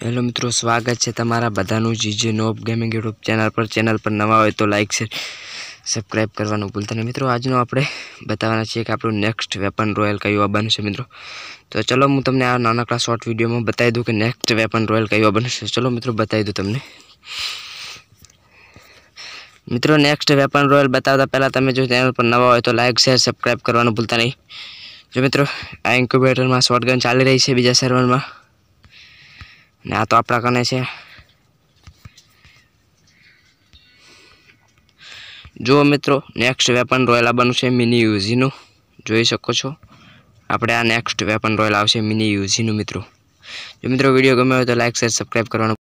hello મિત્રો સ્વાગત છે તમારા બધાનું GJ noob gaming YouTube channel પર ચેનલ પર નવા હોય તો લાઇક શેર સબસ્ક્રાઈબ કરવાનું ભૂલતા નહીં મિત્રો આજનો આપણે બતાવવાના છીએ કે આપણું નેક્સ્ટ વેપન રોયલ કયું બનશે મિત્રો તો ચલો હું તમને આ નાનકડા શોર્ટ વિડીયોમાં બતાવી દઉં કે નેક્સ્ટ વેપન રોયલ કયું બનશે ચલો મિત્રો બતાવી દઉં તમને મિત્રો નેક્સ્ટ વેપન રોયલ બતાવતા પહેલાં તમે જો ચેનલ પર નવા હોય તો લાઇક શેર સબસ્ક્રાઈબ કરવાનું ભૂલતા નહીં જો મિત્રો આ ઇન્ક્યુબેટરમાં શોર્ટગન ચાલી રહી છે બીજા સર્વરમાં ને આ તો આપણા કને છે જુઓ મિત્રો નેક્સ્ટ વેપન રોયલ આવવાનું છે મિની યુઝીનું જોઈ શકો છો આપણે આ નેક્સ્ટ વેપન રોયલ આવશે મિની યુઝીનું મિત્રો જો મિત્રો વિડીયો ગમ્યો હોય તો લાઇક શેર સબસ્ક્રાઈબ કરવાનું